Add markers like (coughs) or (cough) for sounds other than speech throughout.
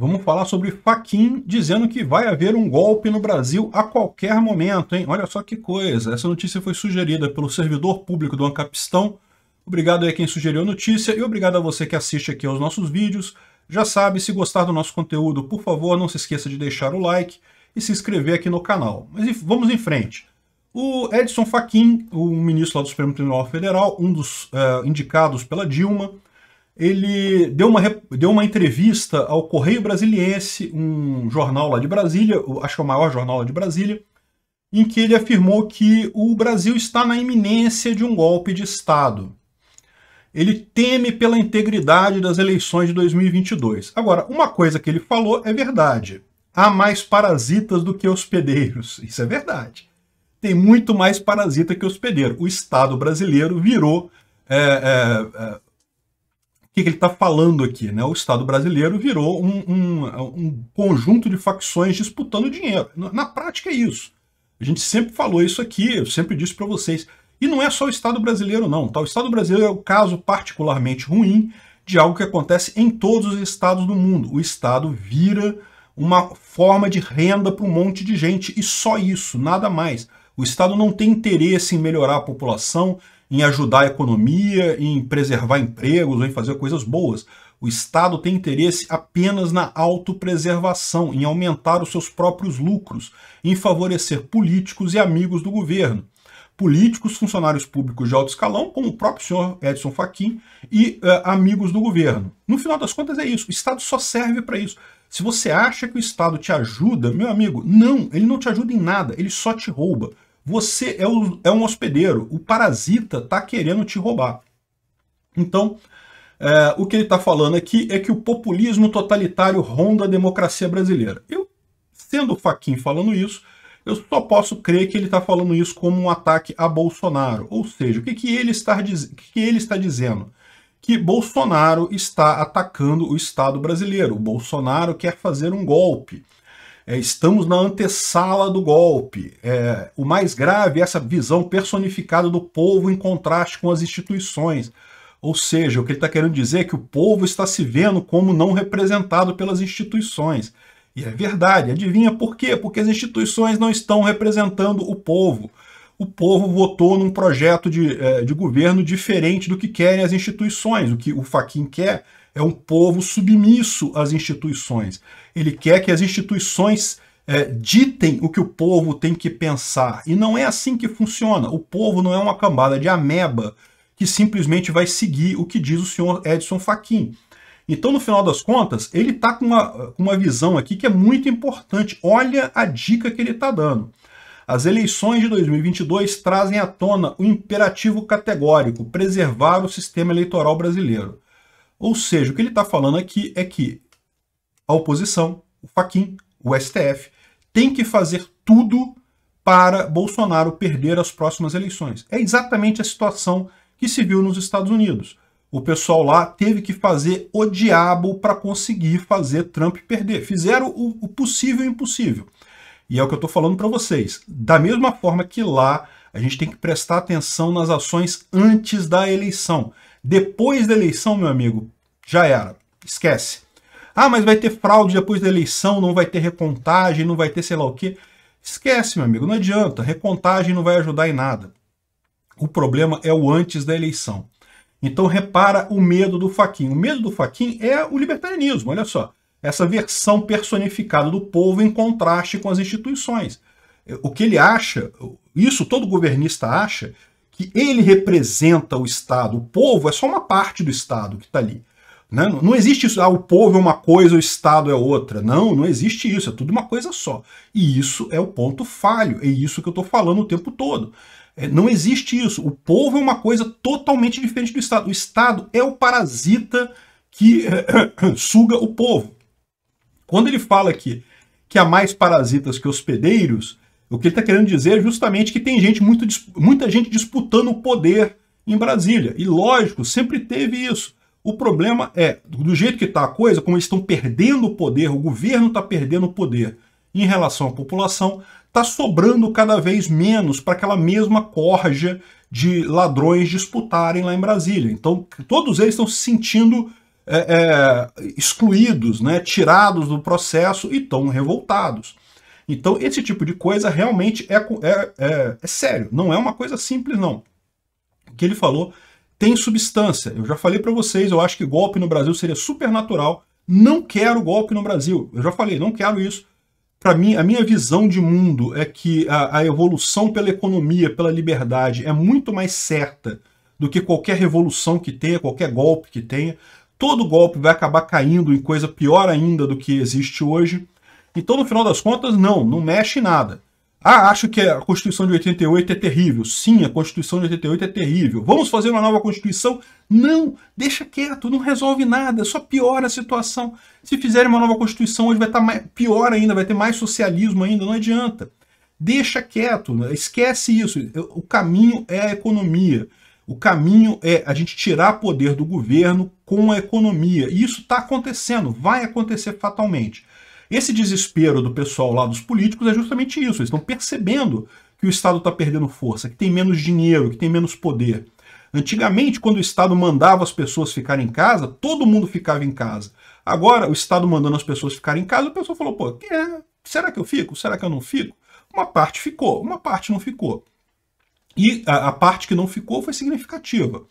Vamos falar sobre Faquin dizendo que vai haver um golpe no Brasil a qualquer momento, hein? Olha só que coisa. Essa notícia foi sugerida pelo servidor público do Ancapistão. Obrigado aí a quem sugeriu a notícia e obrigado a você que assiste aqui aos nossos vídeos. Já sabe, se gostar do nosso conteúdo, por favor, não se esqueça de deixar o like e se inscrever aqui no canal. Mas vamos em frente. O Edson Fachin, o ministro lá do Supremo Tribunal Federal, um dos uh, indicados pela Dilma, ele deu uma, deu uma entrevista ao Correio Brasiliense, um jornal lá de Brasília, acho que é o maior jornal lá de Brasília, em que ele afirmou que o Brasil está na iminência de um golpe de Estado. Ele teme pela integridade das eleições de 2022. Agora, uma coisa que ele falou é verdade. Há mais parasitas do que hospedeiros. (laughs) Isso é verdade. Tem muito mais parasita que hospedeiro. O Estado brasileiro virou é, é, é, que, que ele está falando aqui? Né? O Estado brasileiro virou um, um, um, conjunto de facções disputando dinheiro. Na prática é isso. A gente sempre falou isso aqui, eu sempre disse para vocês. E não é só o Estado brasileiro, não. Tá? O Estado brasileiro é o caso particularmente ruim de algo que acontece em todos os estados do mundo. O Estado vira uma forma de renda para um monte de gente e só isso, nada mais. O Estado não tem interesse em melhorar a população, em ajudar a economia, em preservar empregos ou em fazer coisas boas. O Estado tem interesse apenas na autopreservação, em aumentar os seus próprios lucros, em favorecer políticos e amigos do governo. Políticos, funcionários públicos de alto escalão, como o próprio senhor Edson Fachin, e uh, amigos do governo. No final das contas é isso, o Estado só serve para isso. Se você acha que o Estado te ajuda, meu amigo, não, ele não te ajuda em nada, ele só te rouba. Você é um, é um hospedeiro, o parasita está querendo te roubar. Então, é, o que ele está falando aqui é que o populismo totalitário ronda a democracia brasileira. Eu, sendo o Faquin falando isso, eu só posso crer que ele está falando isso como um ataque a Bolsonaro. Ou seja, o que, que, ele, está, que ele está dizendo? que Bolsonaro está atacando o Estado brasileiro. O Bolsonaro quer fazer um golpe. É, estamos na antessala do golpe. É, o mais grave é essa visão personificada do povo em contraste com as instituições. Ou seja, o que ele está querendo dizer é que o povo está se vendo como não representado pelas instituições. E é verdade. Adivinha por quê? Porque as instituições não estão representando o povo. O povo votou num projeto de, é, de governo diferente do que querem as instituições. O que o Faquin quer é um povo submisso às instituições. Ele quer que as instituições é, ditem o que o povo tem que pensar. E não é assim que funciona. O povo não é uma cambada de ameba que simplesmente vai seguir o que diz o senhor Edson Fachin. Então, no final das contas, ele está com uma, uma visão aqui que é muito importante. Olha a dica que ele está dando. As eleições de 2022 trazem à tona o imperativo categórico preservar o sistema eleitoral brasileiro. Ou seja, o que ele está falando aqui é que a oposição, o Faquin, o STF, tem que fazer tudo para Bolsonaro perder as próximas eleições. É exatamente a situação que se viu nos Estados Unidos. O pessoal lá teve que fazer o diabo para conseguir fazer Trump perder. Fizeram o, possível e o impossível. E é o que eu estou falando para vocês. Da mesma forma que lá, a gente tem que prestar atenção nas ações antes da eleição. Depois da eleição, meu amigo, já era. Esquece. Ah, mas vai ter fraude depois da eleição, não vai ter recontagem, não vai ter sei lá o quê. Esquece, meu amigo, não adianta. Recontagem não vai ajudar em nada. O problema é o antes da eleição. Então repara o medo do faquinho. O medo do faquinho é o libertarianismo, olha só. Essa versão personificada do povo em contraste com as instituições. O que ele acha, isso todo governista acha, que ele representa o Estado. O povo é só uma parte do Estado que está ali. Né? Não existe isso, ah, o povo é uma coisa, o Estado é outra. Não, não existe isso, é tudo uma coisa só. E isso é o ponto falho, é isso que eu estou falando o tempo todo. É, não existe isso. O povo é uma coisa totalmente diferente do Estado. O Estado é o parasita que (coughs) suga o povo. Quando ele fala aqui que há mais parasitas que hospedeiros, o que ele está querendo dizer é justamente que tem gente muito, muita gente disputando o poder em Brasília. E lógico, sempre teve isso. O problema é, do jeito que está a coisa, como eles estão perdendo o poder, o governo está perdendo o poder em relação à população, está sobrando cada vez menos para aquela mesma corja de ladrões disputarem lá em Brasília. Então, todos eles estão se sentindo é, é, excluídos, né, tirados do processo e estão revoltados. Então, esse tipo de coisa realmente é, é, é, é sério, não é uma coisa simples, não. O que ele falou tem substância. Eu já falei para vocês, eu acho que golpe no Brasil seria supernatural. Não quero golpe no Brasil. Eu já falei, não quero isso. Para mim, a minha visão de mundo é que a, a, evolução pela economia, pela liberdade, é muito mais certa do que qualquer revolução que tenha, qualquer golpe que tenha. Todo golpe vai acabar caindo em coisa pior ainda do que existe hoje. Então, no final das contas, não, não mexe nada. Ah, acho que a Constituição de 88 é terrível. Sim, a Constituição de 88 é terrível. Vamos fazer uma nova Constituição? Não, deixa quieto, não resolve nada, só piora a situação. Se fizerem uma nova Constituição, hoje vai estar tá pior ainda, vai ter mais socialismo ainda, não adianta. Deixa quieto, né? esquece isso. O caminho é a economia. O caminho é a gente tirar poder do governo com a economia. E isso está acontecendo, vai acontecer fatalmente. Esse desespero do pessoal lá dos políticos é justamente isso. Eles estão percebendo que o Estado está perdendo força, que tem menos dinheiro, que tem menos poder. Antigamente, quando o Estado mandava as pessoas ficarem em casa, todo mundo ficava em casa. Agora, o Estado mandando as pessoas ficarem em casa, o pessoal falou: pô, é? será que eu fico? Será que eu não fico? Uma parte ficou, uma parte não ficou. E a, a parte que não ficou foi significativa.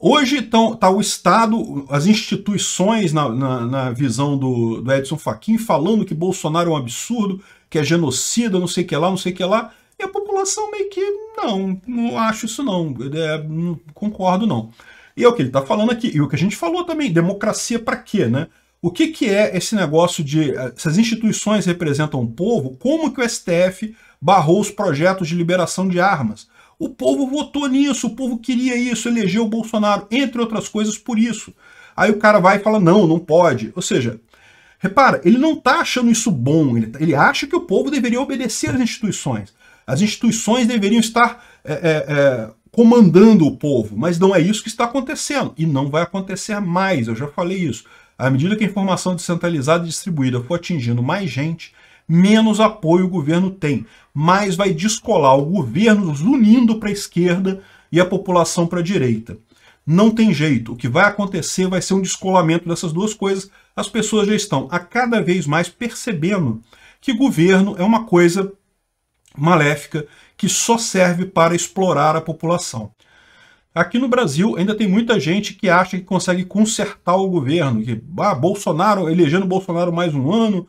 Hoje então, tá o Estado, as instituições, na, na, na visão do, do Edson Fachin, falando que Bolsonaro é um absurdo, que é genocida, não sei o que lá, não sei o que lá. E a população meio que, não, não acho isso não, é, não concordo não. E é o que ele está falando aqui, e o que a gente falou também, democracia para quê, né? O que, que é esse negócio de eh, se as instituições representam o povo, como que o STF barrou os projetos de liberação de armas? O povo votou nisso, o povo queria isso, elegeu o Bolsonaro, entre outras coisas, por isso. Aí o cara vai e fala: não, não pode. Ou seja, repara, ele não está achando isso bom, ele, tá, ele acha que o povo deveria obedecer às instituições. As instituições deveriam estar é, é, é, comandando o povo, mas não é isso que está acontecendo e não vai acontecer mais. Eu já falei isso. À medida que a informação descentralizada e distribuída for atingindo mais gente, menos apoio o governo tem, mais vai descolar o governo unindo para a esquerda e a população para a direita. Não tem jeito. O que vai acontecer vai ser um descolamento dessas duas coisas. As pessoas já estão a cada vez mais percebendo que governo é uma coisa maléfica que só serve para explorar a população. Aqui no Brasil ainda tem muita gente que acha que consegue consertar o governo, que ah, Bolsonaro, elegendo Bolsonaro mais um ano,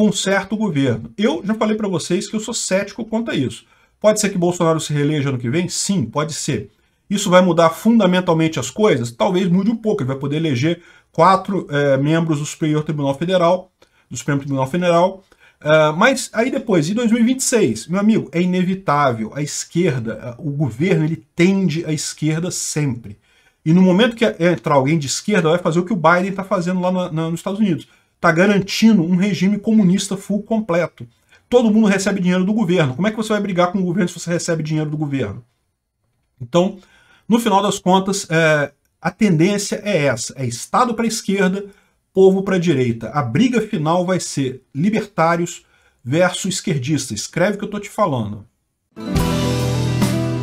com certo governo. Eu já falei para vocês que eu sou cético quanto a isso. Pode ser que Bolsonaro se reeleja ano que vem? Sim, pode ser. Isso vai mudar fundamentalmente as coisas? Talvez mude um pouco. Ele vai poder eleger quatro é, membros do Superior Tribunal Federal, do Supremo Tribunal Federal. Uh, mas aí depois, em 2026, meu amigo, é inevitável. A esquerda, eh, o governo, ele tende à esquerda sempre. E no momento que entrar alguém de esquerda, vai fazer o que o Biden está fazendo lá na, na, nos Estados Unidos está garantindo um regime comunista full completo. Todo mundo recebe dinheiro do governo. Como é que você vai brigar com o governo se você recebe dinheiro do governo? Então, no final das contas, é, a tendência é essa: é Estado para a esquerda, povo para a direita. A briga final vai ser libertários versus esquerdistas. Escreve o que eu estou te falando.